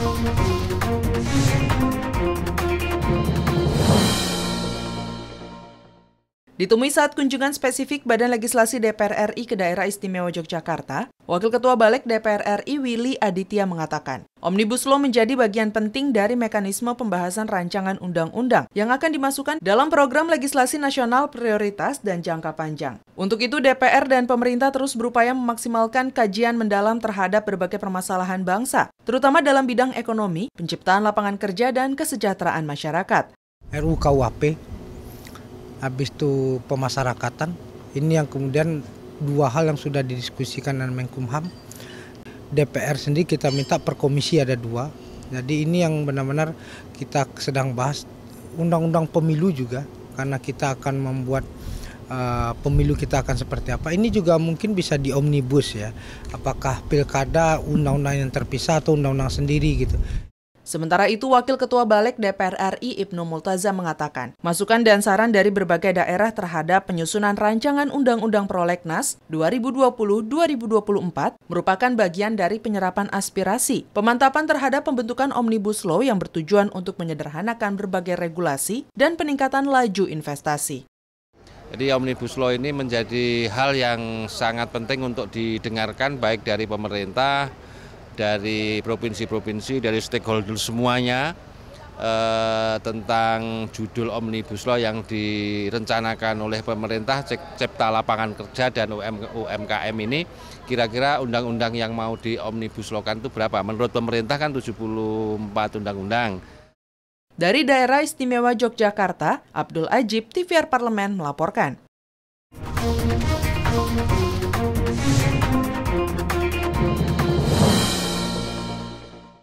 Thank you. Ditemui saat kunjungan spesifik Badan Legislasi DPR RI ke daerah istimewa Yogyakarta, Wakil Ketua Balik DPR RI Willy Aditya mengatakan, Omnibus Law menjadi bagian penting dari mekanisme pembahasan rancangan undang-undang yang akan dimasukkan dalam program legislasi nasional prioritas dan jangka panjang. Untuk itu, DPR dan pemerintah terus berupaya memaksimalkan kajian mendalam terhadap berbagai permasalahan bangsa, terutama dalam bidang ekonomi, penciptaan lapangan kerja, dan kesejahteraan masyarakat. RUU habis itu pemasarakatan. Ini yang kemudian dua hal yang sudah didiskusikan dengan Menkumham. DPR sendiri kita minta per komisi ada dua. Jadi ini yang benar-benar kita sedang bahas undang-undang pemilu juga karena kita akan membuat uh, pemilu kita akan seperti apa. Ini juga mungkin bisa di omnibus ya. Apakah pilkada undang-undang yang terpisah atau undang-undang sendiri gitu. Sementara itu, Wakil Ketua Balik DPR RI Ibnu Multaza mengatakan, masukan dan saran dari berbagai daerah terhadap penyusunan rancangan Undang-Undang Prolegnas 2020-2024 merupakan bagian dari penyerapan aspirasi, pemantapan terhadap pembentukan Omnibus Law yang bertujuan untuk menyederhanakan berbagai regulasi dan peningkatan laju investasi. Jadi Omnibus Law ini menjadi hal yang sangat penting untuk didengarkan baik dari pemerintah, dari provinsi-provinsi, dari stakeholder semuanya eh, tentang judul Omnibus Law yang direncanakan oleh pemerintah Cipta Lapangan Kerja dan UMKM ini kira-kira undang-undang yang mau di Omnibus Law kan itu berapa? Menurut pemerintah kan 74 undang-undang. Dari daerah istimewa Yogyakarta, Abdul Ajib, TVR Parlemen melaporkan.